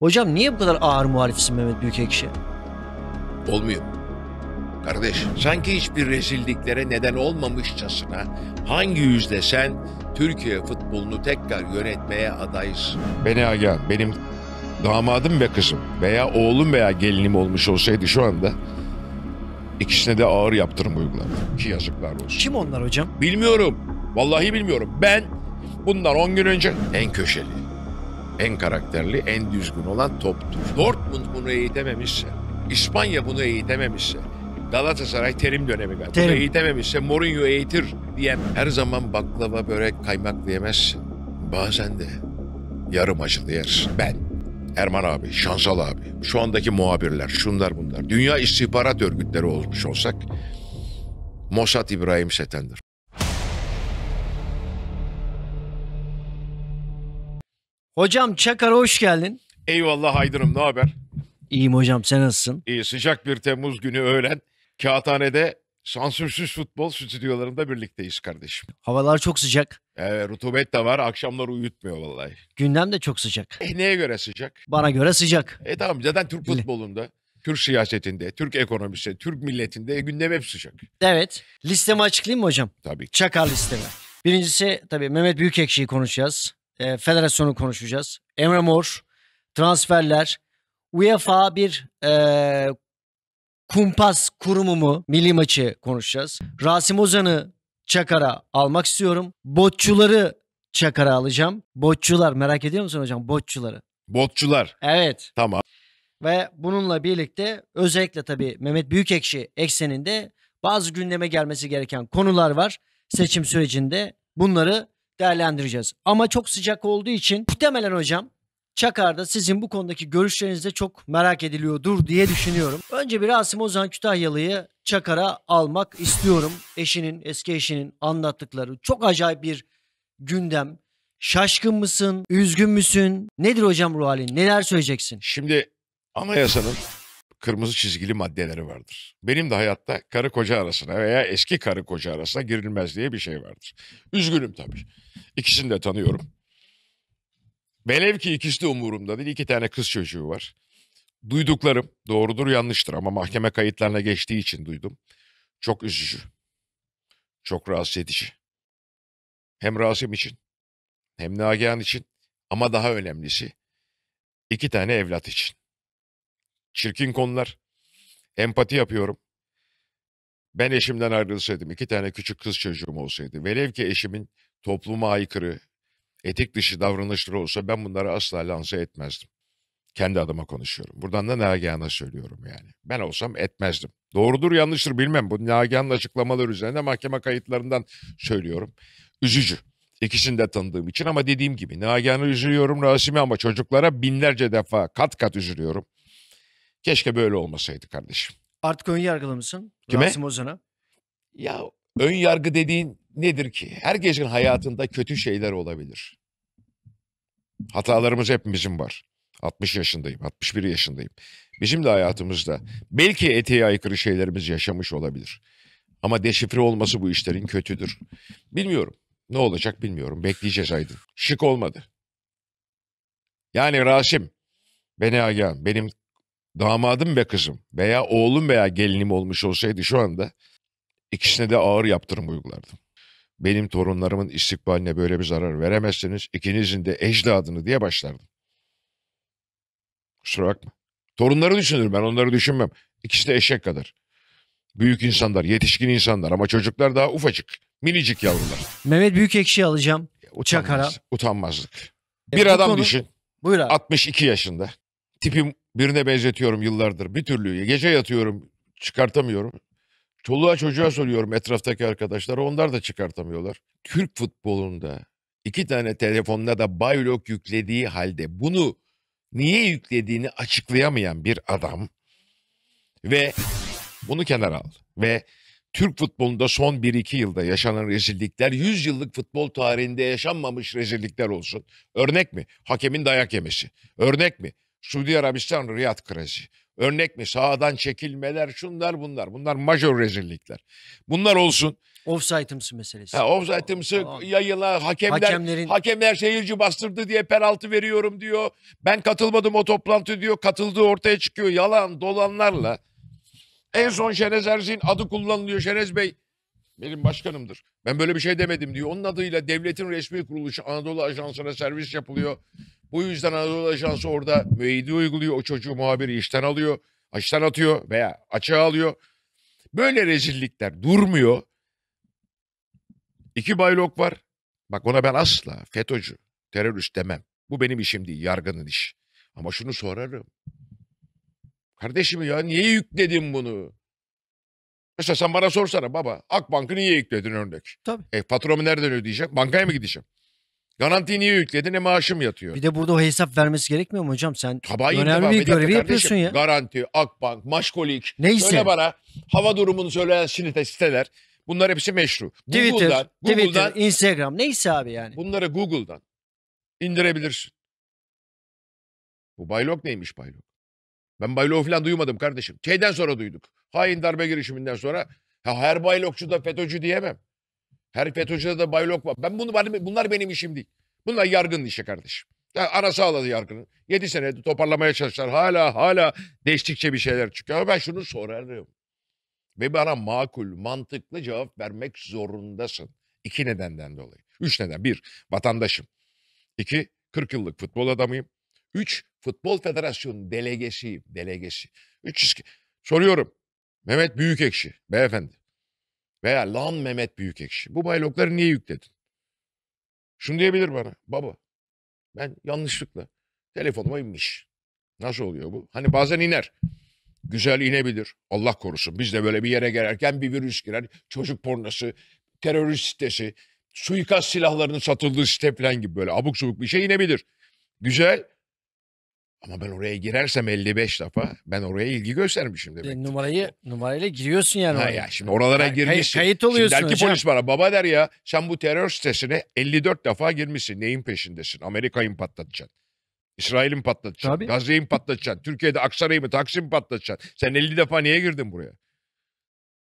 Hocam niye bu kadar ağır muhalifsin Mehmet Büyükekşi? Olmuyor. Kardeş sanki hiçbir rezilliklere neden olmamışçasına hangi yüzde sen Türkiye futbolunu tekrar yönetmeye adaysın? Beni aga benim damadım ve kızım veya oğlum veya gelinim olmuş olsaydı şu anda ikisine de ağır yaptırım uygulardım. Ki yazıklar olsun. Kim onlar hocam? Bilmiyorum. Vallahi bilmiyorum. Ben bundan 10 gün önce en köşeli en karakterli, en düzgün olan toptur. Dortmund bunu eğitememişse, İspanya bunu eğitememişse, Galatasaray terim dönemi galiba. Terim. Bunu eğitememişse Mourinho eğitir diyen her zaman baklava, börek, kaymak diyemezsin. Bazen de yarım acılı yersin. Ben, Erman abi, Şansal abi, şu andaki muhabirler, şunlar bunlar. Dünya istihbarat örgütleri olmuş olsak Mossad İbrahim Seten'dir. Hocam Çakar'a hoş geldin. Eyvallah Haydır'ım ne haber? İyiyim hocam sen nasılsın? İyi sıcak bir Temmuz günü öğlen kağıthanede sansürsüz futbol stüdyolarında birlikteyiz kardeşim. Havalar çok sıcak. Evet rutubet de var akşamlar uyutmuyor vallahi. Gündem de çok sıcak. E, neye göre sıcak? Bana göre sıcak. E tamam zaten Türk futbolunda. Türk siyasetinde, Türk ekonomisinde, Türk milletinde e, gündem hep sıcak. Evet. Listemi açıklayayım mı hocam? Tabii. Çakar listemi. Birincisi tabii Mehmet Büyükekşi'yi konuşacağız e, federasyonu konuşacağız. Emre Mor, transferler, UEFA bir e, kumpas kurumu mu milli maçı konuşacağız. Rasim Ozan'ı Çakar'a almak istiyorum. Botçuları Çakar'a alacağım. Botçular merak ediyor musun hocam botçuları? Botçular. Evet. Tamam. Ve bununla birlikte özellikle tabii Mehmet Büyükekşi ekseninde bazı gündeme gelmesi gereken konular var seçim sürecinde. Bunları değerlendireceğiz. Ama çok sıcak olduğu için muhtemelen hocam Çakar'da sizin bu konudaki görüşleriniz de çok merak ediliyordur diye düşünüyorum. Önce bir Rasim Ozan Kütahyalı'yı Çakar'a almak istiyorum. Eşinin, eski eşinin anlattıkları çok acayip bir gündem. Şaşkın mısın? Üzgün müsün? Nedir hocam ruh halin? Neler söyleyeceksin? Şimdi anayasanın kırmızı çizgili maddeleri vardır. Benim de hayatta karı koca arasına veya eski karı koca arasına girilmez diye bir şey vardır. Üzgünüm tabii. İkisini de tanıyorum. Velev ki ikisi de umurumda değil. İki tane kız çocuğu var. Duyduklarım doğrudur yanlıştır ama mahkeme kayıtlarına geçtiği için duydum. Çok üzücü. Çok rahatsız edici. Hem Rasim için hem Nagihan için ama daha önemlisi iki tane evlat için. Çirkin konular. Empati yapıyorum. Ben eşimden ayrılsaydım, iki tane küçük kız çocuğum olsaydı, velev ki eşimin topluma aykırı, etik dışı davranışları olsa ben bunları asla lanse etmezdim. Kendi adıma konuşuyorum. Buradan da Nagihan'a söylüyorum yani. Ben olsam etmezdim. Doğrudur yanlıştır bilmem. Bu Nagihan'ın açıklamaları üzerine mahkeme kayıtlarından söylüyorum. Üzücü. İkisini de tanıdığım için ama dediğim gibi Nagihan'ı üzülüyorum Rasim'e ama çocuklara binlerce defa kat kat üzülüyorum. Keşke böyle olmasaydı kardeşim. Artık ön yargılı mısın? Kime? Rasim Ozan'a. Ya ön yargı dediğin nedir ki? Herkesin hayatında kötü şeyler olabilir. Hatalarımız hepimizin var. 60 yaşındayım, 61 yaşındayım. Bizim de hayatımızda belki eteğe aykırı şeylerimiz yaşamış olabilir. Ama deşifre olması bu işlerin kötüdür. Bilmiyorum. Ne olacak bilmiyorum. Bekleyeceğiz Aydın. Şık olmadı. Yani Rasim, Beni Agan, benim damadım ve kızım veya oğlum veya gelinim olmuş olsaydı şu anda ikisine de ağır yaptırım uygulardım. Benim torunlarımın istikbaline böyle bir zarar veremezseniz ikinizin de ecdadını diye başlardım. Kusura bakma. Torunları düşünürüm ben onları düşünmem. İkisi de eşek kadar. Büyük insanlar, yetişkin insanlar ama çocuklar daha ufacık, minicik yavrular. Mehmet büyük ekşi alacağım. E, utanmaz, Çakara. Utanmazlık. E, bir adam konu... düşün. Buyur abi. 62 yaşında tipim birine benzetiyorum yıllardır. Bir türlü gece yatıyorum çıkartamıyorum. Çoluğa çocuğa soruyorum etraftaki arkadaşlara onlar da çıkartamıyorlar. Türk futbolunda iki tane telefonuna da Baylok yüklediği halde bunu niye yüklediğini açıklayamayan bir adam ve bunu kenara al ve Türk futbolunda son 1-2 yılda yaşanan rezillikler 100 yıllık futbol tarihinde yaşanmamış rezillikler olsun. Örnek mi? Hakemin dayak yemesi. Örnek mi? Suudi Arabistan Riyad krizi. Örnek mi sağdan çekilmeler şunlar bunlar. Bunlar majör rezillikler. Bunlar olsun. Offside'ımsı meselesi. Ha, offside'ımsı tamam. yayıla hakemler, Hakemlerin... hakemler seyirci bastırdı diye penaltı veriyorum diyor. Ben katılmadım o toplantı diyor. Katıldığı ortaya çıkıyor. Yalan dolanlarla. En son Şenez Erzin adı kullanılıyor Şenez Bey benim başkanımdır. Ben böyle bir şey demedim diyor. Onun adıyla devletin resmi kuruluşu Anadolu Ajansı'na servis yapılıyor. Bu yüzden Anadolu Ajansı orada müeyyide uyguluyor. O çocuğu muhabiri işten alıyor, işten atıyor veya açığa alıyor. Böyle rezillikler durmuyor. İki baylok var. Bak ona ben asla FETÖ'cü, terörist demem. Bu benim işim değil, yargının iş. Ama şunu sorarım. Kardeşim ya niye yükledin bunu? Mesela sen bana sorsana baba Akbank'ı niye yükledin örnek? Tabii. E, faturamı nereden ödeyeceğim? Bankaya mı gideceğim? Garantiyi niye yükledin? E maaşım yatıyor. Bir de burada o hesap vermesi gerekmiyor mu hocam? Sen Tabayın önemli bir görevi yapıyorsun ya. Garanti, Akbank, Maşkolik. Neyse. Söyle bana hava durumunu söyleyen siteler. Bunlar hepsi meşru. Twitter, Google'dan, Twitter, Google'dan, Instagram neyse abi yani. Bunları Google'dan indirebilirsin. Bu Baylok neymiş Baylok? Ben Baylok falan duymadım kardeşim. Şeyden sonra duyduk hain darbe girişiminden sonra ha, her baylokçu da FETÖ'cü diyemem. Her FETÖ'cüde de baylok var. Ben bunu, bunlar benim işim değil. Bunlar yargın işi kardeşim. Ya arası ağladı yargının. 7 senede toparlamaya çalıştılar. Hala hala değiştikçe bir şeyler çıkıyor. Ama ben şunu sorarım. Ve bana makul, mantıklı cevap vermek zorundasın. İki nedenden dolayı. Üç neden. Bir, vatandaşım. İki, 40 yıllık futbol adamıyım. Üç, futbol federasyonu delegesiyim. Delegesi. Üç, soruyorum. Mehmet Büyükekşi beyefendi. Veya lan Mehmet Büyükekşi. Bu baylokları niye yükledin? Şunu diyebilir bana. Baba ben yanlışlıkla telefonuma inmiş. Nasıl oluyor bu? Hani bazen iner. Güzel inebilir. Allah korusun. Biz de böyle bir yere girerken bir virüs girer. Çocuk pornosu, terörist sitesi, suikast silahlarının satıldığı site falan gibi böyle abuk subuk bir şey inebilir. Güzel. Ama ben oraya girersem 55 defa ben oraya ilgi göstermişim e, demek. Numarayı numarayla giriyorsun yani. Ha ya şimdi oralara yani girmişsin. Kayıt oluyorsun şimdi der ki polis bana baba der ya sen bu terör sitesine 54 defa girmişsin. Neyin peşindesin? Amerika'yı mı patlatacaksın? İsrail'i mi patlatacaksın? Tabii. Gazze'yi mi patlatacaksın? Türkiye'de Aksaray'ı mı Taksim mi patlatacaksın? Sen 50 defa niye girdin buraya?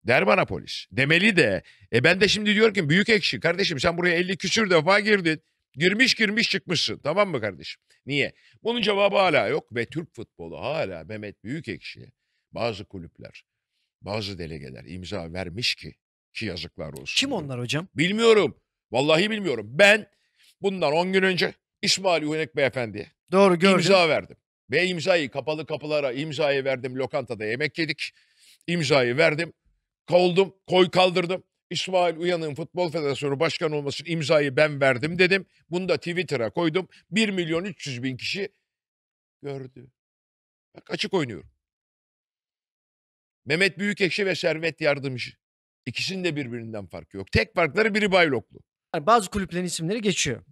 Der bana polis. Demeli de. E ben de şimdi diyorum ki büyük ekşi. Kardeşim sen buraya 50 küsür defa girdin. Girmiş girmiş çıkmışsın tamam mı kardeşim? Niye? Bunun cevabı hala yok ve Türk futbolu hala Mehmet Büyükekşi bazı kulüpler, bazı delegeler imza vermiş ki ki yazıklar olsun. Kim onlar hocam? Bilmiyorum. Vallahi bilmiyorum. Ben bundan 10 gün önce İsmail Uyanık Beyefendi'ye Doğru gördüm. imza verdim. Ve imzayı kapalı kapılara imzayı verdim. Lokantada yemek yedik. İmzayı verdim. Koldum, koy kaldırdım. İsmail Uyan'ın Futbol Federasyonu Başkanı olmasının imzayı ben verdim dedim. Bunu da Twitter'a koydum. 1 milyon 300 bin kişi gördü. Bak açık oynuyorum. Mehmet Büyükekşi ve Servet Yardımcı. İkisinin de birbirinden farkı yok. Tek farkları biri Bayloklu. Yani bazı kulüplerin isimleri geçiyor.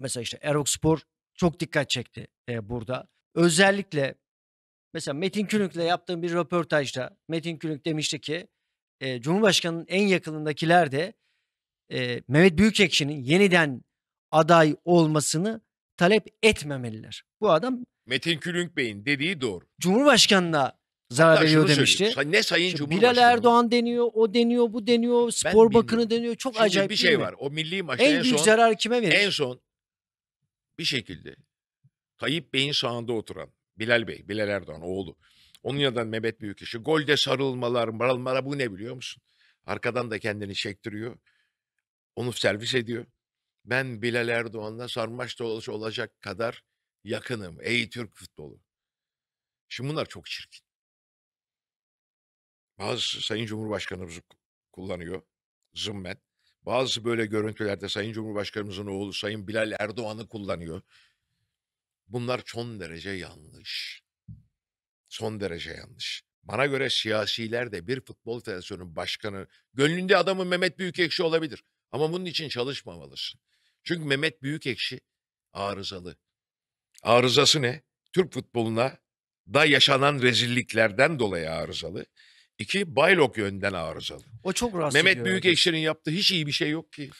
Mesela işte Erok Spor çok dikkat çekti e, burada. Özellikle mesela Metin Külünk'le yaptığım bir röportajda Metin Külünk demişti ki e, Cumhurbaşkanı'nın en yakınındakiler de e, Mehmet Büyükekşi'nin yeniden aday olmasını talep etmemeliler. Bu adam Metin Külünk Bey'in dediği doğru. Cumhurbaşkanına zarar Hatta veriyor demişti. Söyleyeyim. Ne Sayın Şimdi Cumhurbaşkanı? Bilal Erdoğan deniyor, o deniyor, bu deniyor, spor ben deniyor. Çok Şimdi acayip bir şey mi? var. O milli maçta en, en büyük son, zarar kime verir? En son bir şekilde Tayyip Bey'in sağında oturan Bilal Bey, Bilal Erdoğan oğlu. Onun yanından Mehmet Büyükişi. Golde sarılmalar, maralmara bu ne biliyor musun? Arkadan da kendini çektiriyor. Onu servis ediyor. Ben Bilal Erdoğan'la sarmaş dolaş olacak kadar yakınım. Ey Türk futbolu. Şimdi bunlar çok çirkin. Bazı Sayın Cumhurbaşkanımız kullanıyor zımmen. Bazı böyle görüntülerde Sayın Cumhurbaşkanımızın oğlu Sayın Bilal Erdoğan'ı kullanıyor. Bunlar çok derece yanlış son derece yanlış. Bana göre siyasiler de bir futbol federasyonu başkanı, gönlünde adamı Mehmet Büyükekşi olabilir. Ama bunun için çalışmamalısın. Çünkü Mehmet Büyükekşi arızalı. Arızası ne? Türk futboluna da yaşanan rezilliklerden dolayı arızalı. İki, Baylok yönden arızalı. O çok rahatsız Mehmet Büyükekşi'nin yaptığı hiç iyi bir şey yok ki.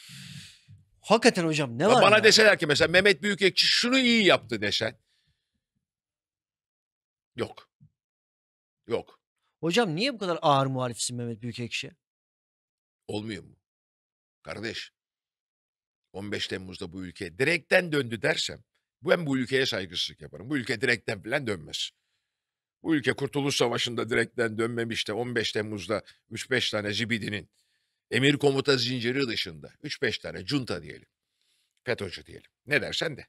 Hakikaten hocam ne ya var Bana ya? deseler ki mesela Mehmet Büyükekşi şunu iyi yaptı desen. Yok. Yok. Hocam niye bu kadar ağır muhalifsin Mehmet Büyükekşi? Olmuyor mu? Kardeş 15 Temmuz'da bu ülke direkten döndü dersem ben bu ülkeye saygısızlık yaparım. Bu ülke direkten falan dönmez. Bu ülke Kurtuluş Savaşı'nda direkten dönmemiş de 15 Temmuz'da 3-5 tane zibidinin emir komuta zinciri dışında 3-5 tane junta diyelim. FETÖ'cü diyelim. Ne dersen de.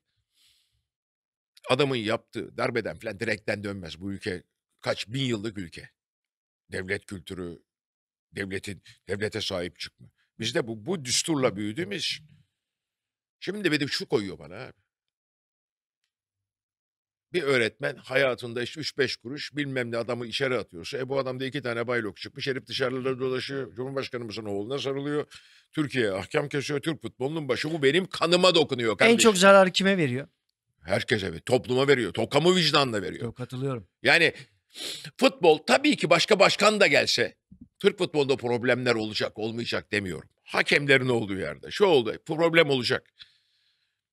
Adamın yaptığı darbeden falan direkten dönmez. Bu ülke kaç bin yıllık ülke. Devlet kültürü, devletin devlete sahip çıkma. Biz de bu, bu düsturla büyüdüğümüz Şimdi benim şu koyuyor bana abi. Bir öğretmen hayatında işte 3-5 kuruş bilmem ne adamı içeri atıyorsa e bu adamda iki tane baylok çıkmış herif dışarıda dolaşıyor. Cumhurbaşkanımızın oğluna sarılıyor. Türkiye, ahkam kesiyor. Türk futbolunun başı bu benim kanıma dokunuyor kardeşim. En çok zararı kime veriyor? Herkese ve topluma veriyor. Tokamı vicdanla veriyor. Yok katılıyorum. Yani Futbol tabii ki başka başkan da gelse Türk futbolunda problemler olacak olmayacak demiyorum. Hakemlerin olduğu yerde şu oldu problem olacak.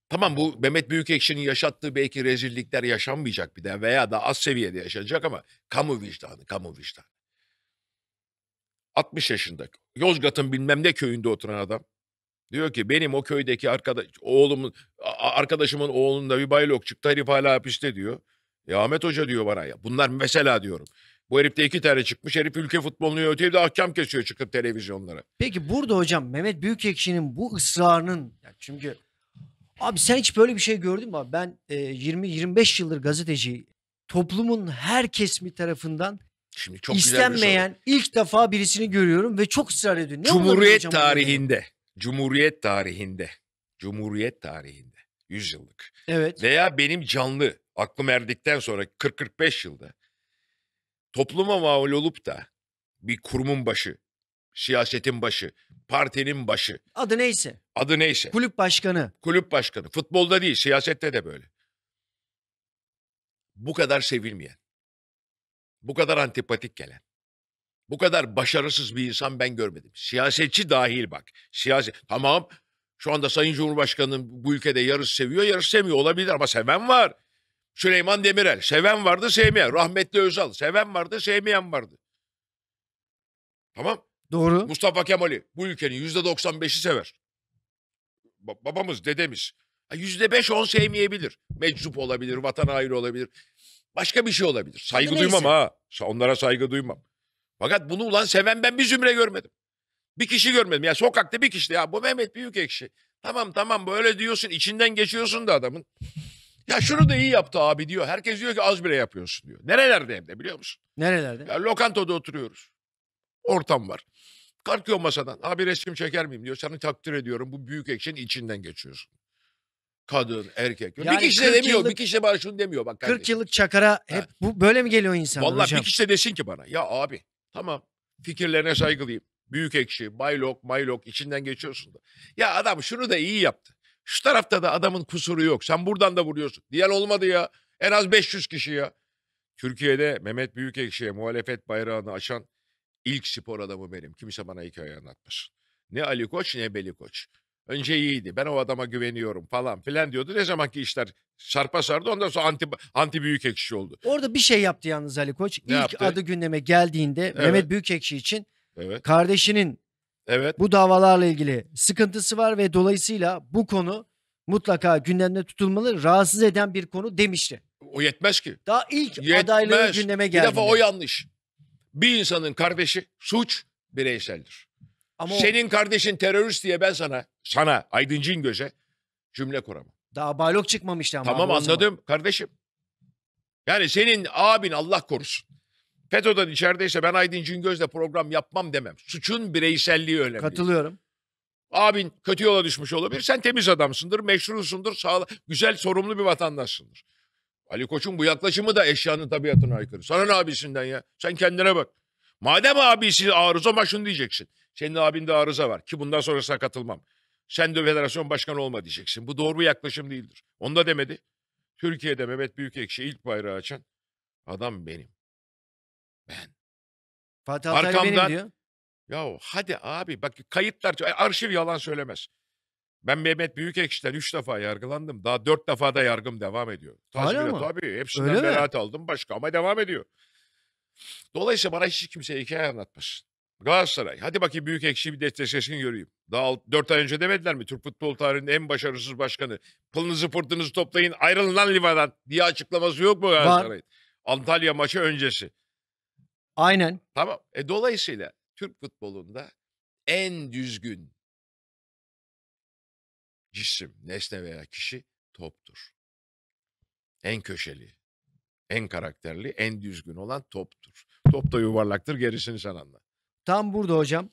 Tamam bu Mehmet Büyükekşi'nin yaşattığı belki rezillikler yaşanmayacak bir de veya da az seviyede yaşanacak ama kamu vicdanı, kamu vicdanı. 60 yaşında Yozgat'ın bilmem ne köyünde oturan adam diyor ki benim o köydeki arkadaş oğlumun arkadaşımın oğlunda bir baylok çıktı herif hala hapiste diyor. Ya e, Ahmet Hoca diyor bana ya. Bunlar mesela diyorum. Bu herif de iki tane çıkmış. Herif ülke futbolunu yönetiyor de ahkam kesiyor çıkıp televizyonlara. Peki burada hocam Mehmet Büyükekşi'nin bu ısrarının yani çünkü abi sen hiç böyle bir şey gördün mü? Abi? Ben e, 20-25 yıldır gazeteci toplumun her kesimi tarafından Şimdi çok istenmeyen güzel bir ilk defa birisini görüyorum ve çok ısrar ediyor. Ne Cumhuriyet tarihinde, bunu? Cumhuriyet tarihinde, Cumhuriyet tarihinde Yüzyıllık. Evet. Veya benim canlı aklım erdikten sonra 40-45 yılda topluma mal olup da bir kurumun başı, siyasetin başı, partinin başı. Adı neyse. Adı neyse. Kulüp başkanı. Kulüp başkanı. Futbolda değil, siyasette de böyle. Bu kadar sevilmeyen, bu kadar antipatik gelen, bu kadar başarısız bir insan ben görmedim. Siyasetçi dahil bak. Siyaset tamam şu anda Sayın Cumhurbaşkanı'nın bu ülkede yarısı seviyor yarısı sevmiyor olabilir ama seven var. Süleyman Demirel. Seven vardı sevmeyen. Rahmetli Özal. Seven vardı sevmeyen vardı. Tamam. Doğru. Mustafa Kemal'i bu ülkenin yüzde 95'i sever. Ba- babamız, dedemiz. Yüzde beş on sevmeyebilir. Meczup olabilir, vatan ayrı olabilir. Başka bir şey olabilir. Saygı Neyse. duymam ha. Onlara saygı duymam. Fakat bunu ulan seven ben bir zümre görmedim. Bir kişi görmedim. Ya sokakta bir kişi. Ya bu Mehmet Büyükekşi. Tamam tamam böyle diyorsun. içinden geçiyorsun da adamın. Ya şunu da iyi yaptı abi diyor. Herkes diyor ki az bile yapıyorsun diyor. Nerelerde hem de biliyor musun? Nerelerde? Ya Lokantoda oturuyoruz. Ortam var. Kalkıyor masadan. Abi resim çeker miyim diyor. Seni takdir ediyorum. Bu büyük ekşin içinden geçiyorsun. Kadın, erkek. Yani bir kişi de demiyor. yıllık- bir kişi de bana şunu demiyor bak. 40 yıllık çakara hep bu böyle mi geliyor insan Vallahi bir kişi de desin ki bana. Ya abi tamam fikirlerine saygılıyım. Büyük ekşi, baylok, maylok içinden geçiyorsun da. Ya adam şunu da iyi yaptı. Şu tarafta da adamın kusuru yok. Sen buradan da vuruyorsun. Diyen olmadı ya. En az 500 kişi ya. Türkiye'de Mehmet Büyükekşi'ye muhalefet bayrağını açan ilk spor adamı benim. Kimse bana hikaye anlatmasın. Ne Ali Koç ne Beli Koç. Önce iyiydi. Ben o adama güveniyorum falan filan diyordu. Ne zaman ki işler sarpa sardı ondan sonra anti, anti büyük ekşi oldu. Orada bir şey yaptı yalnız Ali Koç. Ne İlk yaptı? adı gündeme geldiğinde Evet. Mehmet Büyükekşi için Evet. kardeşinin Evet. Bu davalarla ilgili sıkıntısı var ve dolayısıyla bu konu mutlaka gündemde tutulmalı, rahatsız eden bir konu demişti. O yetmez ki. Daha ilk yetmez. adaylığı gündeme geldi. Bir defa o yanlış. Bir insanın kardeşi suç bireyseldir. Ama Senin o... kardeşin terörist diye ben sana, sana Aydıncı'nın göze cümle kuramam. Daha balok çıkmamıştı ama. Tamam anladım zaman. kardeşim. Yani senin abin Allah korusun. FETÖ'den içerideyse ben Aydın Cingöz'le program yapmam demem. Suçun bireyselliği önemli. Katılıyorum. Abin kötü yola düşmüş olabilir. Sen temiz adamsındır, meşrusundur, sağla, güzel, sorumlu bir vatandaşsındır. Ali Koç'un bu yaklaşımı da eşyanın tabiatına aykırı. Sana ne abisinden ya? Sen kendine bak. Madem abisi arıza ama diyeceksin. Senin abinde arıza var ki bundan sonrasına katılmam. Sen de federasyon başkanı olma diyeceksin. Bu doğru bir yaklaşım değildir. Onu da demedi. Türkiye'de Mehmet Büyükekşi ilk bayrağı açan adam benim ben. Fatih Altaylı Arkamdan, benim diyor. Ya hadi abi bak kayıtlar e, arşiv yalan söylemez. Ben Mehmet Büyükekşi'den üç defa yargılandım. Daha dört defa da yargım devam ediyor. Hala mı? Tabii hepsinden Öyle beraat mi? aldım başka ama devam ediyor. Dolayısıyla bana hiç kimse hikaye anlatmasın. Galatasaray. Hadi bakayım büyük ekşi bir desteşesini göreyim. Daha dört ay önce demediler mi? Türk futbol tarihinin en başarısız başkanı. Pılınızı pırtınızı toplayın ayrılın lan livadan diye açıklaması yok mu Galatasaray'ın? Antalya maçı öncesi. Aynen. Tamam. E, dolayısıyla Türk futbolunda en düzgün cisim, nesne veya kişi toptur. En köşeli, en karakterli, en düzgün olan toptur. Top da yuvarlaktır gerisini sen anla. Tam burada hocam.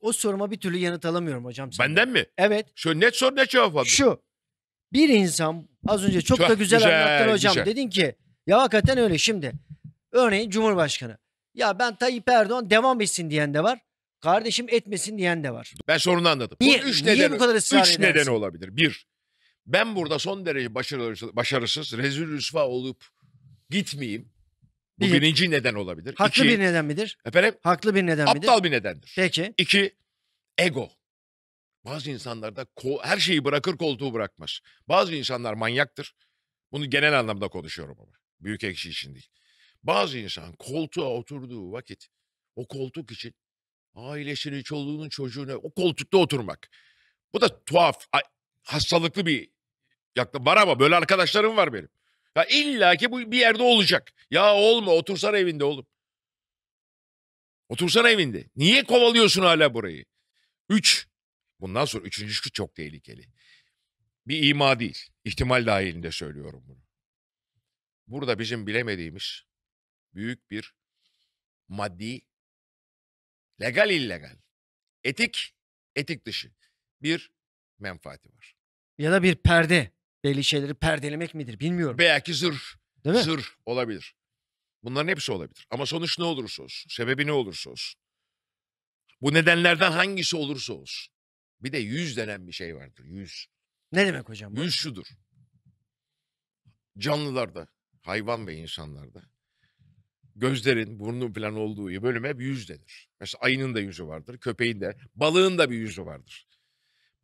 O soruma bir türlü yanıt alamıyorum hocam. Senden. Benden mi? Evet. Şu net sor ne cevap abi? Şu. Bir insan az önce çok, çok da güzel, güzel anlattın hocam. Güzel. Dedin ki ya hakikaten öyle şimdi. Örneğin Cumhurbaşkanı. Ya ben Tayyip Erdoğan devam etsin diyen de var. Kardeşim etmesin diyen de var. Ben sorunu anladım. Niye, bu üç niye nedeni, bu kadar ısrar Üç edersin? nedeni olabilir. Bir, ben burada son derece başarısız, başarısız rezil rüsva olup gitmeyeyim. Bu bir, birinci neden olabilir. Haklı İki, bir neden midir? Efendim? Haklı bir neden aptal midir? Aptal bir nedendir. Peki. İki, ego. Bazı insanlarda her şeyi bırakır koltuğu bırakmaz. Bazı insanlar manyaktır. Bunu genel anlamda konuşuyorum ama. Büyük ekşi için değil. Bazı insan koltuğa oturduğu vakit o koltuk için ailesini, çoluğunu, çocuğunu o koltukta oturmak. Bu da tuhaf, hastalıklı bir yaklaşım var ama böyle arkadaşlarım var benim. Ya illa ki bu bir yerde olacak. Ya olma otursana evinde oğlum. Otursana evinde. Niye kovalıyorsun hala burayı? Üç. Bundan sonra üçüncüsü çok tehlikeli. Bir ima değil. İhtimal dahilinde söylüyorum bunu. Burada bizim bilemediğimiz büyük bir maddi, legal illegal, etik, etik dışı bir menfaati var. Ya da bir perde. Belli şeyleri perdelemek midir bilmiyorum. Belki zır, Değil mi? Zır olabilir. Bunların hepsi olabilir. Ama sonuç ne olursa olsun, sebebi ne olursa olsun. Bu nedenlerden hangisi olursa olsun. Bir de yüz denen bir şey vardır. Yüz. Ne demek hocam? Bu? Yüz şudur. Canlılarda, hayvan ve insanlarda gözlerin burnun falan olduğu bölüme bir yüz denir. Mesela ayının da yüzü vardır, köpeğin de, balığın da bir yüzü vardır.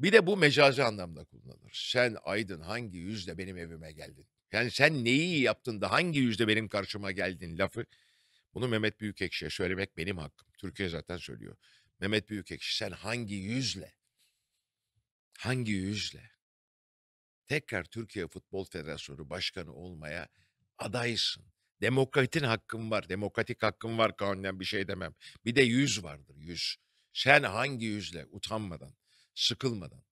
Bir de bu mecazi anlamda kullanılır. Sen aydın hangi yüzle benim evime geldin? Yani sen neyi yaptın da hangi yüzle benim karşıma geldin lafı. Bunu Mehmet Büyükekşi'ye söylemek benim hakkım. Türkiye zaten söylüyor. Mehmet Büyükekşi sen hangi yüzle? Hangi yüzle? Tekrar Türkiye Futbol Federasyonu Başkanı olmaya adaysın. Demokratin hakkım var. Demokratik hakkım var kanunen bir şey demem. Bir de yüz vardır yüz. Sen hangi yüzle utanmadan, sıkılmadan.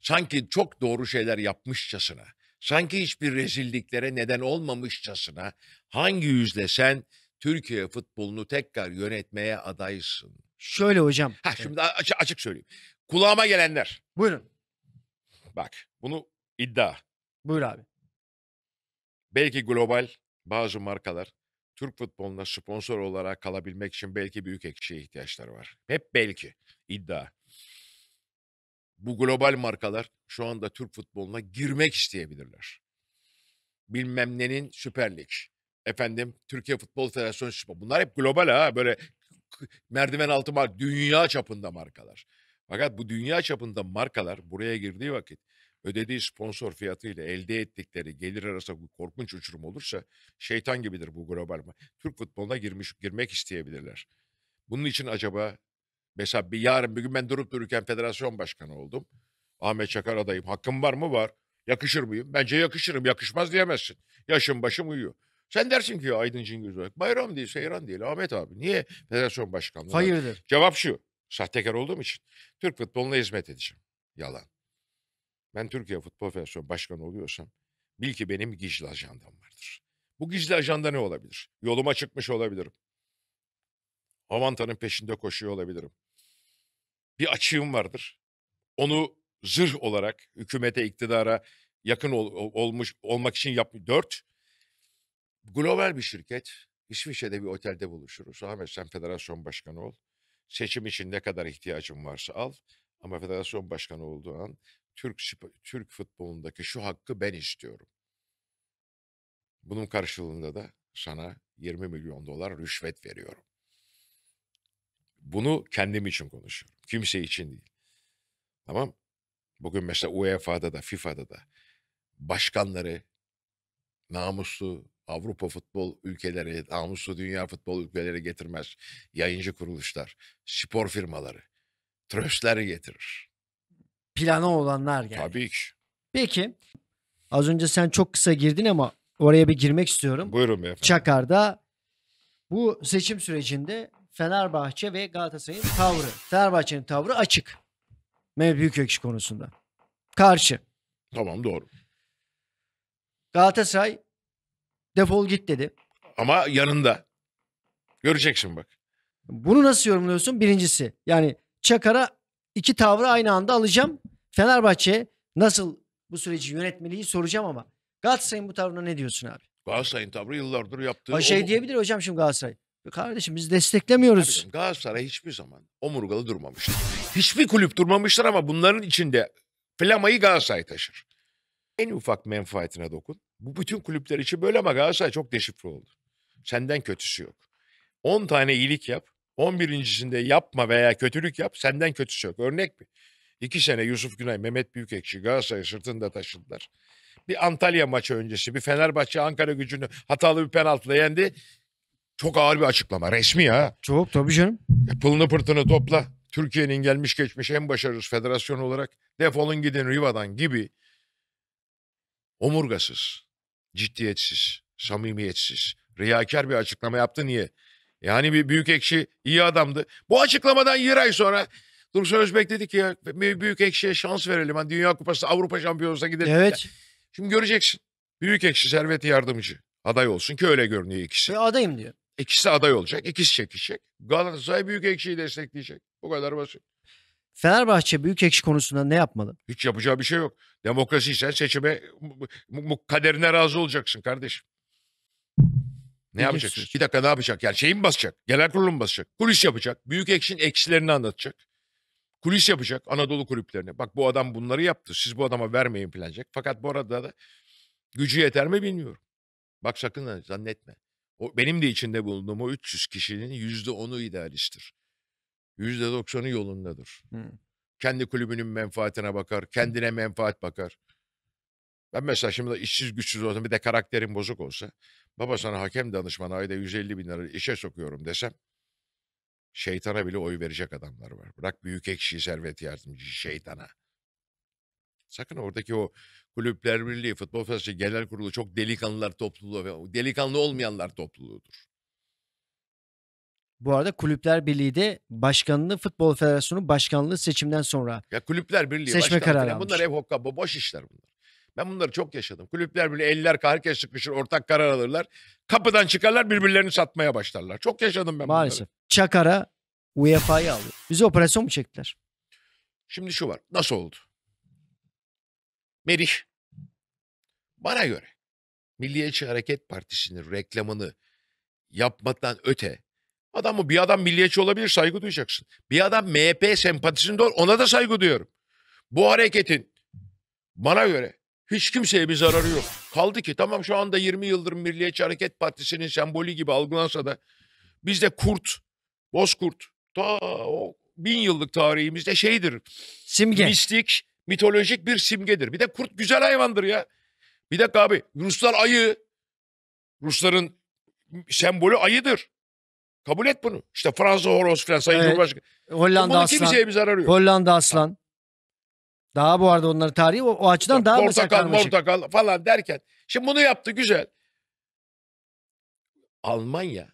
Sanki çok doğru şeyler yapmışçasına, sanki hiçbir rezilliklere neden olmamışçasına hangi yüzle sen Türkiye futbolunu tekrar yönetmeye adaysın? Şöyle hocam. Ha şimdi açık, açık söyleyeyim. Kulağıma gelenler. Buyurun. Bak bunu iddia. Buyur abi. Belki global bazı markalar Türk futboluna sponsor olarak kalabilmek için belki büyük ekşiye ihtiyaçları var. Hep belki iddia. Bu global markalar şu anda Türk futboluna girmek isteyebilirler. Bilmem nenin Süper Lig. Efendim Türkiye Futbol Federasyonu Süper Bunlar hep global ha böyle merdiven altı mark dünya çapında markalar. Fakat bu dünya çapında markalar buraya girdiği vakit ödediği sponsor fiyatıyla elde ettikleri gelir arasında bu korkunç uçurum olursa şeytan gibidir bu global. Türk futboluna girmiş girmek isteyebilirler. Bunun için acaba mesela bir yarın bir gün ben durup dururken federasyon başkanı oldum. Ahmet Çakar adayım. Hakkım var mı? Var. Yakışır mıyım? Bence yakışırım. Yakışmaz diyemezsin. Yaşım başım uyuyor. Sen dersin ki ya Aydın Cingöz olarak bayram değil, seyran değil. Ahmet abi niye federasyon başkanlığı? Hayırdır? Cevap şu. Sahtekar olduğum için Türk futboluna hizmet edeceğim. Yalan ben Türkiye Futbol Federasyonu Başkanı oluyorsam bil ki benim gizli ajandam vardır. Bu gizli ajanda ne olabilir? Yoluma çıkmış olabilirim. Avanta'nın peşinde koşuyor olabilirim. Bir açığım vardır. Onu zırh olarak hükümete, iktidara yakın ol, olmuş olmak için yap. Dört, global bir şirket. İsviçre'de bir otelde buluşuruz. Ahmet sen federasyon başkanı ol. Seçim için ne kadar ihtiyacın varsa al. Ama federasyon başkanı olduğu an Türk Türk futbolundaki şu hakkı ben istiyorum. Bunun karşılığında da sana 20 milyon dolar rüşvet veriyorum. Bunu kendim için konuşuyorum. Kimse için değil. Tamam? Bugün mesela UEFA'da da FIFA'da da başkanları namuslu Avrupa futbol ülkeleri, namuslu dünya futbol ülkeleri getirmez. Yayıncı kuruluşlar, spor firmaları, tröstleri getirir planı olanlar yani. Tabii ki. Peki az önce sen çok kısa girdin ama oraya bir girmek istiyorum. Buyurun beyefendi. Çakar'da bu seçim sürecinde Fenerbahçe ve Galatasaray'ın tavrı, Fenerbahçe'nin tavrı açık. Mehmet Büyükekşi konusunda. Karşı. Tamam doğru. Galatasaray defol git dedi. Ama yanında. Göreceksin bak. Bunu nasıl yorumluyorsun? Birincisi yani Çakar'a iki tavrı aynı anda alacağım. Fenerbahçe nasıl bu süreci yönetmeliyi soracağım ama Galatasaray'ın bu tavrına ne diyorsun abi? Galatasaray'ın tavrı yıllardır yaptığı... O şey o... diyebilir hocam şimdi Galatasaray. E kardeşim biz desteklemiyoruz. Abicim, Galatasaray hiçbir zaman omurgalı durmamıştır. Hiçbir kulüp durmamıştır ama bunların içinde flamayı Galatasaray taşır. En ufak menfaatine dokun. Bu bütün kulüpler için böyle ama Galatasaray çok deşifre oldu. Senden kötüsü yok. 10 tane iyilik yap. 11.sinde yapma veya kötülük yap senden kötüsü yok. Örnek mi? İki sene Yusuf Günay, Mehmet Büyükekşi Galatasaray sırtında taşıdılar. Bir Antalya maçı öncesi bir Fenerbahçe Ankara gücünü hatalı bir penaltıyla yendi. Çok ağır bir açıklama. Resmi ya. Çok tabii canım. E, pılını pırtını topla. Türkiye'nin gelmiş geçmiş en başarılı federasyon olarak defolun gidin Riva'dan gibi omurgasız, ciddiyetsiz, samimiyetsiz, riyakar bir açıklama yaptı. Niye? Yani bir büyük ekşi iyi adamdı. Bu açıklamadan 20 ay sonra Dursun Özbek dedi ki ya büyük ekşiye şans verelim. Hani Dünya Kupası Avrupa Şampiyonası'na gidelim. Evet. Ya. Şimdi göreceksin. Büyük ekşi serveti yardımcı. Aday olsun ki öyle görünüyor ikisi. Ve adayım diyor. İkisi aday olacak. ikisi çekişecek. Galatasaray büyük ekşiyi destekleyecek. Bu kadar basit. Fenerbahçe büyük ekşi konusunda ne yapmalı? Hiç yapacağı bir şey yok. Demokrasiysen seçime kaderine razı olacaksın kardeşim. Ne yapacak? Bir dakika ne yapacak? Yani şeyi basacak? Genel kurulu mu basacak? Kulis yapacak. Büyük ekşin eksilerini anlatacak. Kulis yapacak Anadolu kulüplerine. Bak bu adam bunları yaptı. Siz bu adama vermeyin planacak. Fakat bu arada da gücü yeter mi bilmiyorum. Bak sakın zannetme. O, benim de içinde bulunduğum o 300 kişinin %10'u idealisttir. %90'ı yolundadır. Hmm. Kendi kulübünün menfaatine bakar. Kendine menfaat bakar. Ben mesela şimdi işsiz güçsüz olsam bir de karakterim bozuk olsa baba sana hakem danışmanı ayda 150 bin lira işe sokuyorum desem şeytana bile oy verecek adamlar var. Bırak büyük ekşi servet yardımcı şeytana. Sakın oradaki o kulüpler birliği, futbol federasyonu genel kurulu çok delikanlılar topluluğu delikanlı olmayanlar topluluğudur. Bu arada Kulüpler Birliği de başkanlığı Futbol Federasyonu başkanlığı seçimden sonra ya kulüpler birliği seçme kararı almış. Bunlar ev hokka boş işler bunlar. Ben bunları çok yaşadım. Kulüpler bile eller herkes sıkışır ortak karar alırlar. Kapıdan çıkarlar birbirlerini satmaya başlarlar. Çok yaşadım ben Maalesef. bunları. Çakara UEFA'yı aldı. Bizi operasyon mu çektiler? Şimdi şu var. Nasıl oldu? Merih bana göre Milliyetçi Hareket Partisi'nin reklamını yapmadan öte adam mı bir adam milliyetçi olabilir saygı duyacaksın. Bir adam MHP sempatisinde ol ona da saygı duyuyorum. Bu hareketin bana göre hiç kimseye bir zararı yok. Kaldı ki tamam şu anda 20 yıldır Milliyetçi Hareket Partisi'nin sembolü gibi algılansa da bizde kurt, bozkurt ta o bin yıllık tarihimizde şeydir. Simge. Mistik, mitolojik bir simgedir. Bir de kurt güzel hayvandır ya. Bir dakika abi Ruslar ayı. Rusların sembolü ayıdır. Kabul et bunu. İşte Fransa horoz falan Sayın evet. Cumhurbaşkanı. Hollanda Bunun aslan. kimseye bir zararı yok. Hollanda aslan. Daha bu arada onların tarihi o, o açıdan ya, daha portakal, mesela karmaşık. Şey? Portakal falan derken. Şimdi bunu yaptı güzel. Almanya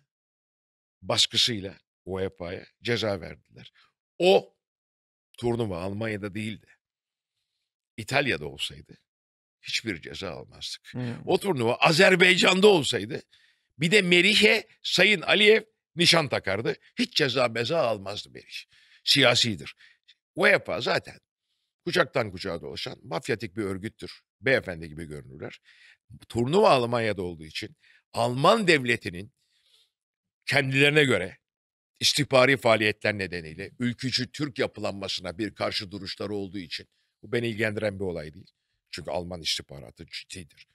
baskısıyla UEFA'ya ceza verdiler. O turnuva Almanya'da değildi. İtalya'da olsaydı hiçbir ceza almazdık. Hmm. O turnuva Azerbaycan'da olsaydı bir de Merihe Sayın Aliyev nişan takardı. Hiç ceza meza almazdı Meriş. Siyasidir. UEFA zaten Kucaktan kucağa dolaşan mafyatik bir örgüttür. Beyefendi gibi görünürler. Turnuva Almanya'da olduğu için Alman devletinin kendilerine göre istihbari faaliyetler nedeniyle ülkücü Türk yapılanmasına bir karşı duruşları olduğu için bu beni ilgilendiren bir olay değil. Çünkü Alman istihbaratı ciddidir.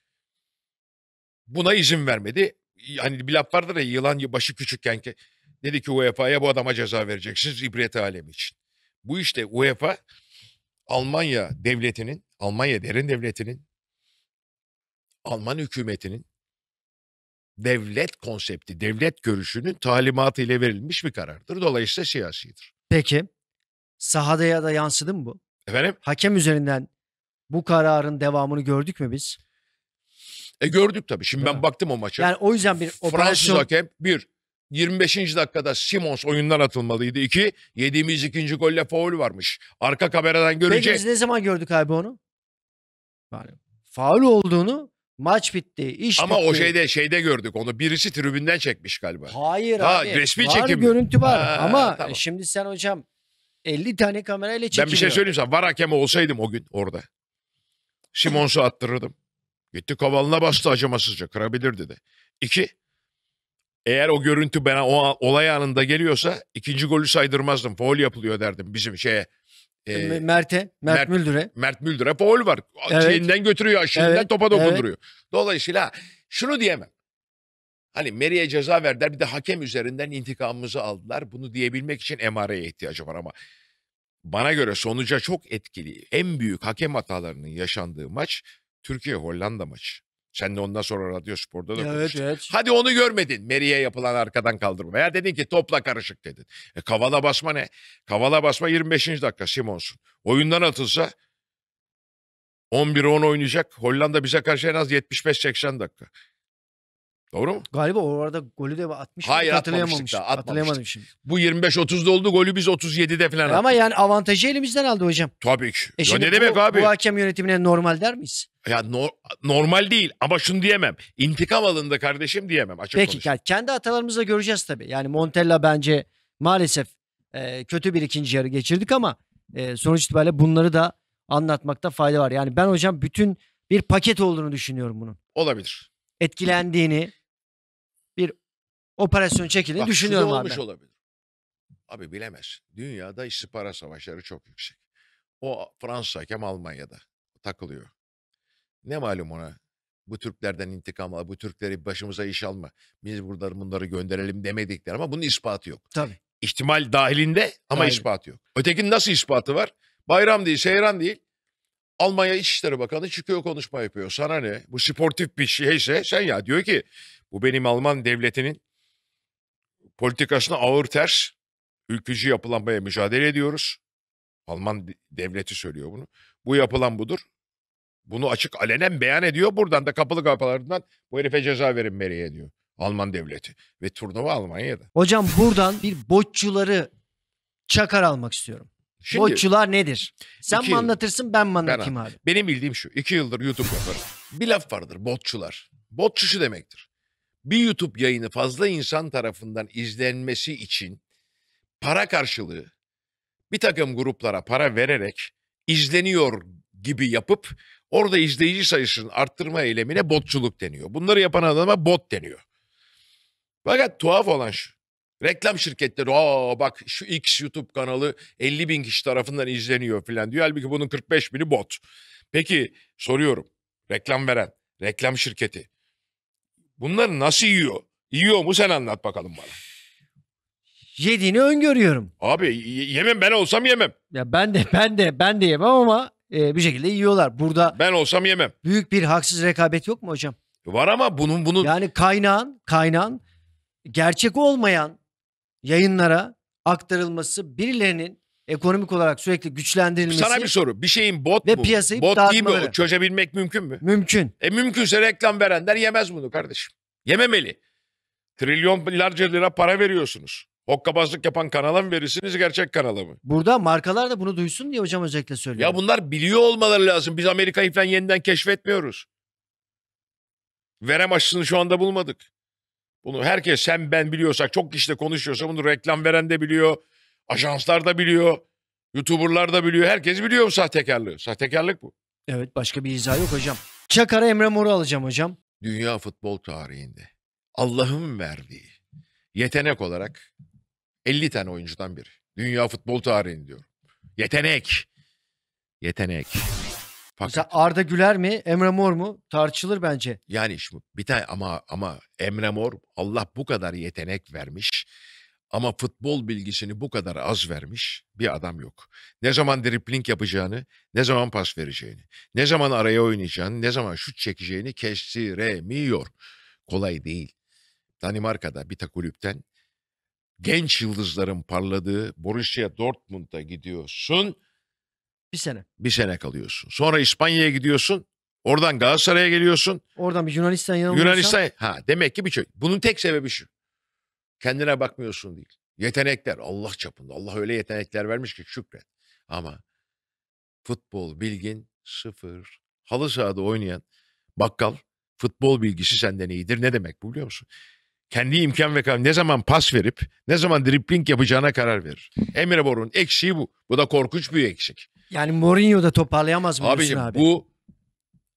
Buna izin vermedi. Yani bir laf vardır ya yılan başı küçükken ki dedi ki UEFA'ya bu adama ceza vereceksiniz ibret alemi için. Bu işte UEFA Almanya devletinin, Almanya derin devletinin, Alman hükümetinin devlet konsepti, devlet görüşünün talimatı ile verilmiş bir karardır. Dolayısıyla siyasidir. Peki sahada ya da yansıdı mı bu? Efendim? Hakem üzerinden bu kararın devamını gördük mü biz? E gördük tabii. Şimdi Değil ben mi? baktım o maça. Yani o yüzden bir Fransız operasyon... hakem bir, 25. dakikada Simons oyundan atılmalıydı. 2. Yediğimiz ikinci golle faul varmış. Arka kameradan görünce... Peki biz ne zaman gördük abi onu? Yani faul olduğunu maç bitti. iş Ama bitti. o şeyde şeyde gördük onu. Birisi tribünden çekmiş galiba. Hayır ha, abi. Resmi var çekim. görüntü var ha, ama tamam. şimdi sen hocam 50 tane kamerayla çekiliyor. Ben bir şey söyleyeyim sana. Var hakemi olsaydım o gün orada. Simons'u attırırdım. Gitti kavalına bastı acımasızca. Kırabilir dedi. İki, eğer o görüntü bana o olay anında geliyorsa ikinci golü saydırmazdım. Foul yapılıyor derdim bizim şeye. E, e Mert'e, Mert, Mert Müldür'e. Mert Müldür'e foul var. Evet. Şeyinden götürüyor, aşağıdan evet. topa dokunduruyor. Evet. Dolayısıyla şunu diyemem. Hani Meri'ye ceza verdiler bir de hakem üzerinden intikamımızı aldılar. Bunu diyebilmek için emareye ihtiyacı var ama bana göre sonuca çok etkili en büyük hakem hatalarının yaşandığı maç Türkiye-Hollanda maçı. Sen de ondan sonra Radyo Spor'da da evet, Evet. Hadi onu görmedin. Meri'ye yapılan arkadan kaldırma. Ya dedin ki topla karışık dedin. E, kavala basma ne? Kavala basma 25. dakika Simons'un. Oyundan atılsa 11-10 oynayacak. Hollanda bize karşı en az 75-80 dakika. Doğru mu? Galiba orada golü de atmış. Hayır hatırlayamamıştık da Hatırlayamadım şimdi. Bu 25-30'da oldu golü biz 37'de falan attık. Ama yani avantajı elimizden aldı hocam. Tabii ki. E ne bu, demek abi? Bu hakem yönetimine normal der miyiz? Ya no, normal değil ama şunu diyemem. İntikam alındı kardeşim diyemem açık Peki konuşayım. yani kendi hatalarımızla göreceğiz tabii. Yani Montella bence maalesef e, kötü bir ikinci yarı geçirdik ama e, sonuç itibariyle bunları da anlatmakta fayda var. Yani ben hocam bütün bir paket olduğunu düşünüyorum bunun. Olabilir. Etkilendiğini, bir operasyon çekini düşünüyorum abi. olmuş olabilir. Abi bilemez. Dünyada istihbarat savaşları çok yüksek. O Fransa hem Almanya'da takılıyor. Ne malum ona bu Türklerden intikam al, bu Türkleri başımıza iş alma. Biz buradan bunları gönderelim demedikler ama bunun ispatı yok. Tabii. İhtimal dahilinde ama Dahil. ispatı yok. Ötekin nasıl ispatı var? Bayram değil, seyran değil. Almanya İçişleri Bakanı çıkıyor konuşma yapıyor. Sana ne? Bu sportif bir şeyse sen ya diyor ki bu benim Alman devletinin politikasına ağır ters. Ülkücü yapılanmaya mücadele ediyoruz. Alman devleti söylüyor bunu. Bu yapılan budur. Bunu açık alenen beyan ediyor. Buradan da kapalı kapılarından bu herife ceza verin meriye diyor. Alman devleti. Ve turnuva Almanya'da. Hocam buradan bir botçuları çakar almak istiyorum. Şimdi, Botçular nedir? Sen mi anlatırsın ben mi anlatayım ben, abi? Benim bildiğim şu. iki yıldır YouTube yaparım. Bir laf vardır botçular. Botçu demektir bir YouTube yayını fazla insan tarafından izlenmesi için para karşılığı bir takım gruplara para vererek izleniyor gibi yapıp orada izleyici sayısının arttırma eylemine botçuluk deniyor. Bunları yapan adama bot deniyor. Fakat tuhaf olan şu. Reklam şirketleri aa bak şu X YouTube kanalı 50 bin kişi tarafından izleniyor filan diyor. Halbuki bunun 45 bini bot. Peki soruyorum reklam veren, reklam şirketi Bunları nasıl yiyor? Yiyor mu sen anlat bakalım bana. Yediğini öngörüyorum. Abi yemem ben olsam yemem. Ya ben de ben de ben de yemem ama e, bir şekilde yiyorlar. Burada Ben olsam yemem. Büyük bir haksız rekabet yok mu hocam? Var ama bunun bunun Yani kaynağın kaynağın gerçek olmayan yayınlara aktarılması birilerinin ekonomik olarak sürekli güçlendirilmesi. Sana bir soru. Bir şeyin bot ve mu? Piyasayı bot değil mi? Çözebilmek mümkün mü? Mümkün. E mümkünse reklam verenler yemez bunu kardeşim. Yememeli. Trilyonlarca lira para veriyorsunuz. Hokkabazlık yapan kanala mı verirsiniz gerçek kanala mı? Burada markalar da bunu duysun diye hocam özellikle söylüyor. Ya bunlar biliyor olmaları lazım. Biz Amerika'yı falan yeniden keşfetmiyoruz. Verem aşısını şu anda bulmadık. Bunu herkes sen ben biliyorsak çok kişi de konuşuyorsa bunu reklam veren de biliyor. Ajanslar da biliyor. YouTuber'lar da biliyor. Herkes biliyor bu sahtekarlığı. Sahtekarlık bu. Evet başka bir izah yok hocam. Çakar'a Emre Mor'u alacağım hocam. Dünya futbol tarihinde Allah'ın verdiği yetenek olarak 50 tane oyuncudan biri. Dünya futbol tarihini diyor, Yetenek. Yetenek. Fakat, Mesela Arda Güler mi, Emre Mor mu tartışılır bence. Yani şimdi bir tane ama ama Emre Mor Allah bu kadar yetenek vermiş. Ama futbol bilgisini bu kadar az vermiş bir adam yok. Ne zaman dripling yapacağını, ne zaman pas vereceğini, ne zaman araya oynayacağını, ne zaman şut çekeceğini kestiremiyor. Kolay değil. Danimarka'da bir kulüpten genç yıldızların parladığı Borussia Dortmund'a gidiyorsun. Bir sene. Bir sene kalıyorsun. Sonra İspanya'ya gidiyorsun. Oradan Galatasaray'a geliyorsun. Oradan bir Yunanistan yanılmıyorsa. Yunanistan. Ha demek ki bir şey. Bunun tek sebebi şu. Kendine bakmıyorsun değil. Yetenekler Allah çapında. Allah öyle yetenekler vermiş ki şükret. Ama futbol bilgin sıfır. Halı sahada oynayan bakkal futbol bilgisi senden iyidir. Ne demek bu biliyor musun? Kendi imkan ve kavim ne zaman pas verip ne zaman dribbling yapacağına karar verir. Emre Bor'un eksiği bu. Bu da korkunç bir eksik. Yani Mourinho da toparlayamaz mı Abicim, abi? bu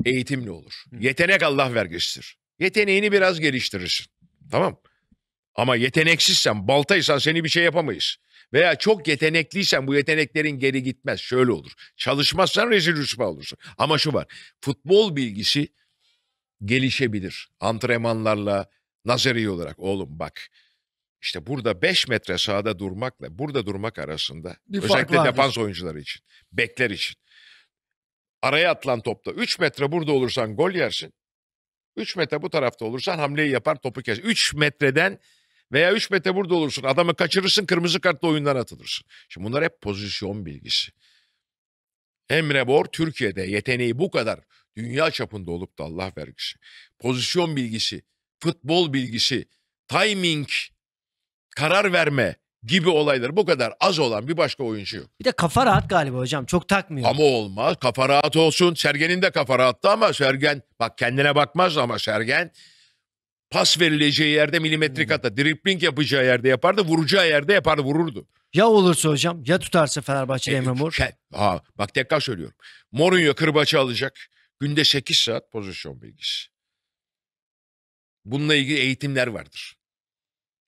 eğitimli olur. Yetenek Allah vergisidir. Yeteneğini biraz geliştirirsin. Tamam mı? Ama yeteneksizsen, baltaysan seni bir şey yapamayız. Veya çok yetenekliysen bu yeteneklerin geri gitmez. Şöyle olur. Çalışmazsan rezil rüsva olursun. Ama şu var. Futbol bilgisi gelişebilir. Antrenmanlarla, nazari olarak. Oğlum bak işte burada 5 metre sahada durmakla burada durmak arasında bir özellikle defans oyuncuları için, bekler için. Araya atılan topta 3 metre burada olursan gol yersin. 3 metre bu tarafta olursan hamleyi yapar topu keser. 3 metreden veya 3 metre burada olursun. Adamı kaçırırsın kırmızı kartla oyundan atılırsın. Şimdi bunlar hep pozisyon bilgisi. Emre Bor Türkiye'de yeteneği bu kadar dünya çapında olup da Allah vergisi. Pozisyon bilgisi, futbol bilgisi, timing, karar verme gibi olaylar bu kadar az olan bir başka oyuncu yok. Bir de kafa rahat galiba hocam çok takmıyor. Ama olmaz kafa rahat olsun. Sergen'in de kafa rahattı ama Sergen bak kendine bakmaz ama Sergen Pas verileceği yerde milimetrik hmm. hata. Dribbling yapacağı yerde yapardı. Vuracağı yerde yapardı. Vururdu. Ya olursa hocam ya tutarsa Fenerbahçe e, Emre Mor. Ha, bak tekrar söylüyorum. Mourinho kırbaçı alacak. Günde 8 saat pozisyon bilgisi. Bununla ilgili eğitimler vardır.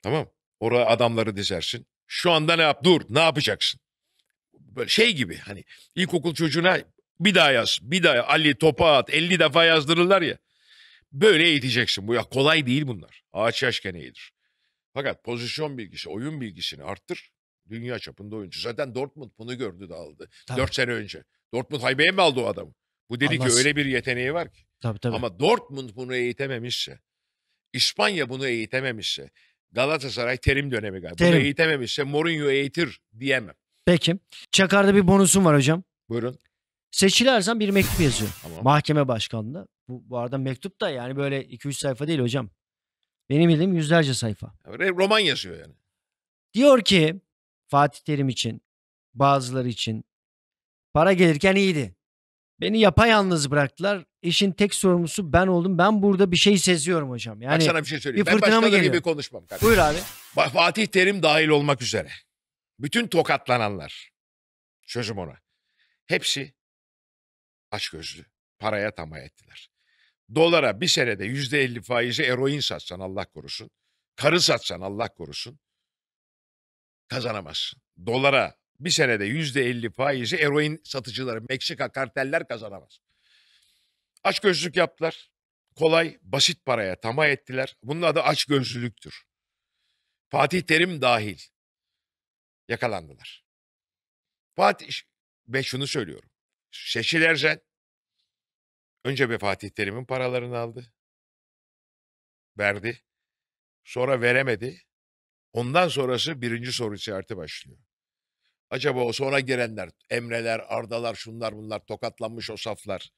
Tamam. Oraya adamları dizersin. Şu anda ne yap? Dur. Ne yapacaksın? Böyle şey gibi hani ilkokul çocuğuna bir daha yaz. Bir daha Ali topa at. 50 defa yazdırırlar ya. Böyle eğiteceksin. Bu ya kolay değil bunlar. Ağaç yaşken eğilir. Fakat pozisyon bilgisi, oyun bilgisini arttır. Dünya çapında oyuncu. Zaten Dortmund bunu gördü de aldı. Tabii. 4 sene önce. Dortmund haybeye mi aldı o adamı? Bu dedi Anlasın. ki öyle bir yeteneği var ki. Tabii, tabii. Ama Dortmund bunu eğitememişse, İspanya bunu eğitememişse, Galatasaray terim dönemi galiba. Terim. Bunu eğitememişse Mourinho eğitir diyemem. Peki. Çakar'da bir bonusum var hocam. Buyurun. Seçil Erzan bir mektup yazıyor. Tamam. Mahkeme başkanına. Bu, bu arada mektup da yani böyle 2-3 sayfa değil hocam. Benim bildiğim yüzlerce sayfa. Roman yazıyor yani. Diyor ki Fatih Terim için, bazıları için para gelirken iyiydi. Beni yapayalnız bıraktılar. İşin tek sorumlusu ben oldum. Ben burada bir şey seziyorum hocam. Yani Bak sana bir şey söyleyeyim. Bir fırtına mı geliyor? gibi konuşmam. Kardeşim. Buyur abi. Fatih Terim dahil olmak üzere. Bütün tokatlananlar. Çözüm ona. Hepsi Açgözlü. Paraya tamah ettiler. Dolara bir senede yüzde elli faizi eroin satsan Allah korusun. Karı satsan Allah korusun. Kazanamazsın. Dolara bir senede yüzde elli faizi eroin satıcıları, Meksika karteller kazanamaz. Açgözlük yaptılar. Kolay, basit paraya tamah ettiler. Bunun adı açgözlülüktür. Fatih Terim dahil yakalandılar. Fatih ve şunu söylüyorum. Şeşil Erjen önce bir Fatih paralarını aldı. Verdi. Sonra veremedi. Ondan sonrası birinci soru işareti başlıyor. Acaba o sonra girenler, Emreler, Ardalar, şunlar bunlar, tokatlanmış o saflar.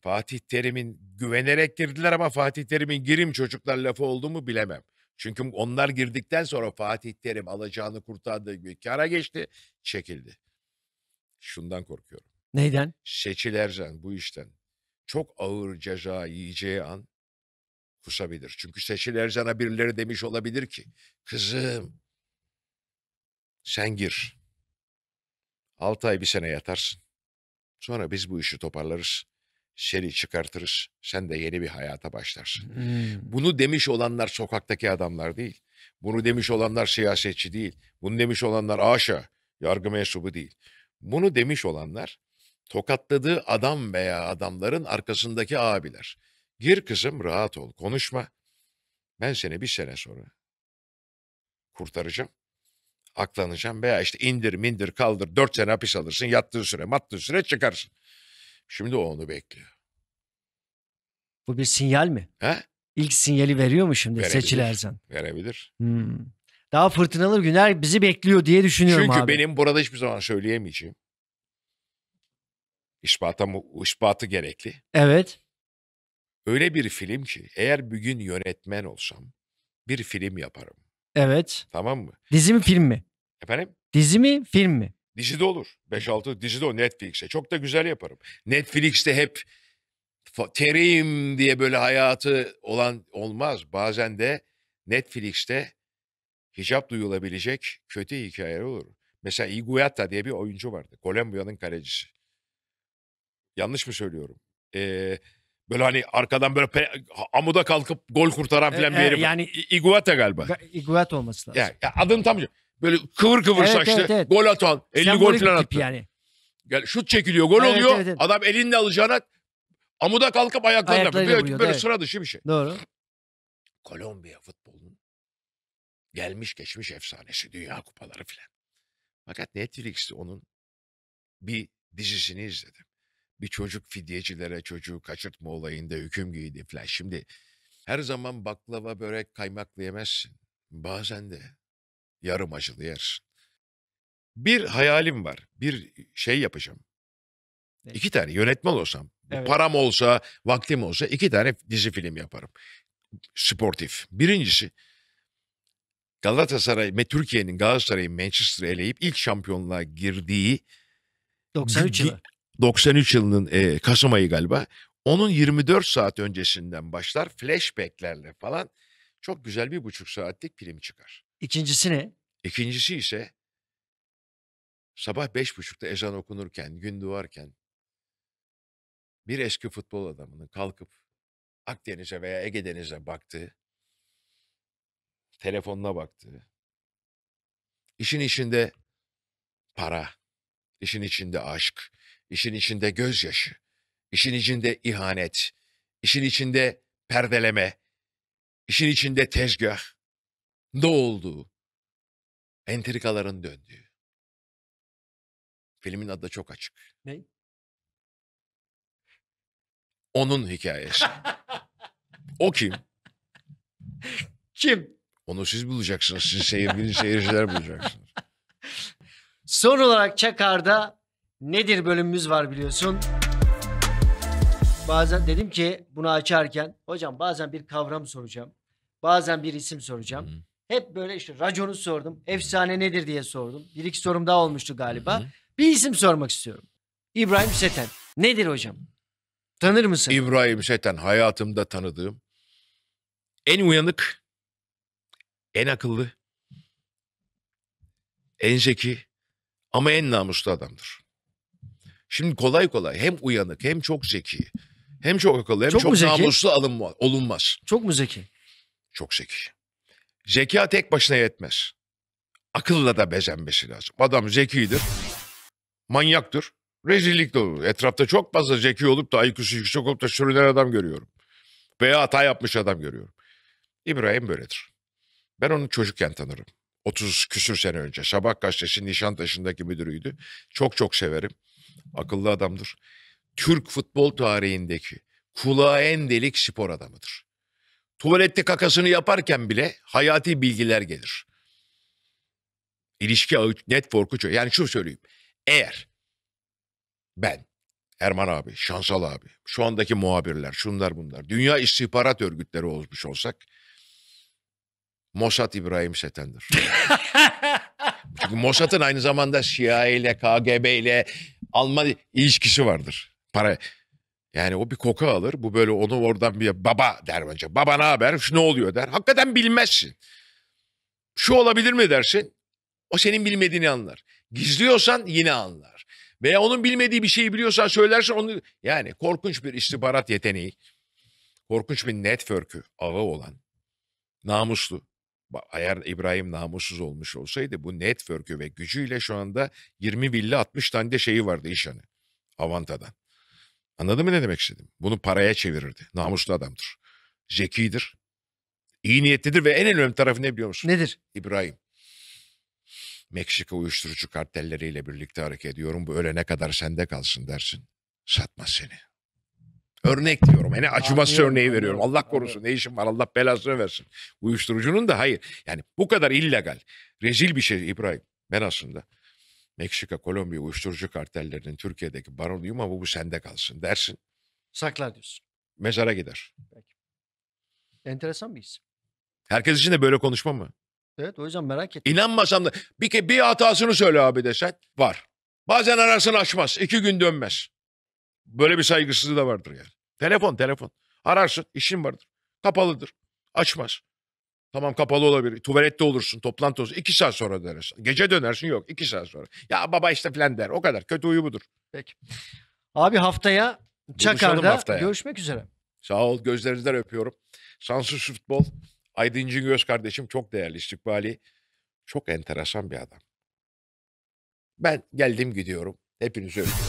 Fatih Terim'in güvenerek girdiler ama Fatih Terim'in girim çocuklar lafı oldu mu bilemem. Çünkü onlar girdikten sonra Fatih Terim alacağını kurtardığı gibi kara geçti, çekildi. Şundan korkuyorum. Neyden? Seçil bu işten çok ağır ceza yiyeceği an kusabilir. Çünkü Seçil birileri demiş olabilir ki kızım sen gir. Altı ay bir sene yatarsın. Sonra biz bu işi toparlarız. Seni çıkartırız. Sen de yeni bir hayata başlarsın. Hmm. Bunu demiş olanlar sokaktaki adamlar değil. Bunu demiş olanlar siyasetçi değil. Bunu demiş olanlar aşa, yargı mensubu değil. Bunu demiş olanlar, tokatladığı adam veya adamların arkasındaki abiler. Gir kızım rahat ol, konuşma. Ben seni bir sene sonra kurtaracağım. Aklanacağım veya işte indir mindir kaldır dört sene hapis alırsın yattığı süre mattığı süre çıkarsın. Şimdi o onu bekliyor. Bu bir sinyal mi? He? İlk sinyali veriyor mu şimdi Verebilir. Seçil Erzan? Verebilir. Hmm daha fırtınalı günler bizi bekliyor diye düşünüyorum Çünkü abi. benim burada hiçbir zaman söyleyemeyeceğim. İspata, mu- ispatı gerekli. Evet. Öyle bir film ki eğer bir gün yönetmen olsam bir film yaparım. Evet. Tamam mı? Dizi mi film mi? Efendim? Dizi mi film mi? Dizi de olur. 5-6 dizi de olur Netflix'te Çok da güzel yaparım. Netflix'te hep fa- tereyim diye böyle hayatı olan olmaz. Bazen de Netflix'te hicap duyulabilecek kötü hikayeler olur. Mesela Igueta diye bir oyuncu vardı. Kolombiya'nın kalecisi. Yanlış mı söylüyorum? Ee, böyle hani arkadan böyle pe- amuda kalkıp gol kurtaran falan e, bir e, herif. yani Igueta galiba. Igueta olması lazım. Ya, ya adın tam böyle kıvır kıvır evet, saçlı evet, evet. gol atan 50 gol falan attı. Yani. yani şut çekiliyor gol evet, oluyor. Evet, evet. Adam elinde alacağına amuda kalkıp ayaklarına, ayaklarıyla böyle, vuruyor, böyle evet. sıra dışı bir şey. Doğru. Kolombiya futbol Gelmiş geçmiş efsanesi, dünya kupaları filan. Fakat Netflix'te onun bir dizisini izledim. Bir çocuk fidyecilere çocuğu kaçırtma olayında hüküm giydi filan. Şimdi her zaman baklava, börek, kaymaklı yemezsin. Bazen de yarım acılı yersin. Bir hayalim var. Bir şey yapacağım. Evet. İki tane yönetmen olsam, evet. param olsa, vaktim olsa iki tane dizi film yaparım. Sportif. Birincisi Galatasaray ve Türkiye'nin Galatasaray'ı Manchester'ı eleyip ilk şampiyonluğa girdiği 93 yılı. 93 yılının e, Kasım ayı galiba. Onun 24 saat öncesinden başlar flashbacklerle falan çok güzel bir buçuk saatlik film çıkar. İkincisi ne? İkincisi ise sabah beş buçukta ezan okunurken, gün doğarken bir eski futbol adamının kalkıp Akdeniz'e veya Ege denize baktığı telefonuna baktı. İşin içinde para, işin içinde aşk, işin içinde gözyaşı, işin içinde ihanet, işin içinde perdeleme, işin içinde tezgah, ne oldu? entrikaların döndüğü. Filmin adı da çok açık. Ne? Onun hikayesi. o kim? Kim? Onu siz bulacaksınız. Siz sevgili seyirciler bulacaksınız. Son olarak Çakar'da nedir bölümümüz var biliyorsun. Bazen dedim ki bunu açarken hocam bazen bir kavram soracağım. Bazen bir isim soracağım. Hı. Hep böyle işte raconu sordum. Efsane nedir diye sordum. Bir iki sorum daha olmuştu galiba. Hı. Bir isim sormak istiyorum. İbrahim Seten. Nedir hocam? Tanır mısın? İbrahim Seten hayatımda tanıdığım en uyanık en akıllı, en zeki ama en namuslu adamdır. Şimdi kolay kolay hem uyanık hem çok zeki hem çok akıllı hem çok, çok namuslu alınma, olunmaz. Çok mu zeki? Çok zeki. Zeka tek başına yetmez. Akılla da bezenmesi lazım. Adam zekidir, manyaktır, rezillik dolu. Etrafta çok fazla zeki olup da IQ'su yüksek olup da sürünen adam görüyorum. Veya hata yapmış adam görüyorum. İbrahim böyledir. Ben onu çocukken tanırım. 30 küsür sene önce. Şabakkaş'ta şimdi Nişantaşı'ndaki müdürüydü. Çok çok severim. Akıllı adamdır. Türk futbol tarihindeki kulağa en delik spor adamıdır. Tuvalette kakasını yaparken bile hayati bilgiler gelir. İlişki ağı net korkucu. Yani şu söyleyeyim. Eğer ben, Erman abi, Şansal abi, şu andaki muhabirler, şunlar bunlar, dünya istihbarat örgütleri olmuş olsak Moşat İbrahim Seten'dir. Çünkü Moşat'ın aynı zamanda CIA ile KGB ile Alman ilişkisi vardır. Para yani o bir koku alır. Bu böyle onu oradan bir baba der önce. Baba ne haber? Şu ne oluyor der. Hakikaten bilmezsin. Şu olabilir mi dersin? O senin bilmediğini anlar. Gizliyorsan yine anlar. Veya onun bilmediği bir şeyi biliyorsan söylersen onu... Yani korkunç bir istihbarat yeteneği. Korkunç bir network'ü ava olan. Namuslu eğer İbrahim namussuz olmuş olsaydı bu network'ü ve gücüyle şu anda 20 milli 60 tane de şeyi vardı iş hani. Avanta'dan. Anladın mı ne demek istedim? Bunu paraya çevirirdi. Namuslu adamdır. Zekidir. İyi niyetlidir ve en önemli tarafı ne biliyor musun? Nedir? İbrahim. Meksika uyuşturucu kartelleriyle birlikte hareket ediyorum. Bu ölene kadar sende kalsın dersin. Satmaz seni. Örnek diyorum. Yani acımasız Anlıyorum, örneği veriyorum. Allah korusun ne işim var Allah belasını versin. Uyuşturucunun da hayır. Yani bu kadar illegal. Rezil bir şey İbrahim. Ben aslında Meksika, Kolombiya uyuşturucu kartellerinin Türkiye'deki baronuyum ama bu sende kalsın dersin. Saklar diyorsun. Mezara gider. Peki. Enteresan bir isim. Herkes için de böyle konuşma mı? Evet o yüzden merak ettim. İnanmasam da bir, ke- bir hatasını söyle abi desen var. Bazen ararsın açmaz. iki gün dönmez. Böyle bir saygısızlığı da vardır yani. Telefon telefon. Ararsın işin vardır. Kapalıdır. Açmaz. Tamam kapalı olabilir. Tuvalette olursun toplantı olursun. İki saat sonra dönersin. Gece dönersin yok. iki saat sonra. Ya baba işte filan der. O kadar. Kötü uyu budur. Peki. Abi haftaya Çakar'da haftaya. görüşmek üzere. Sağ ol. Gözlerinizden öpüyorum. Sansürsüz futbol. aydıncı Göz kardeşim çok değerli istikbali. Çok enteresan bir adam. Ben geldim gidiyorum. Hepinizi öpüyorum.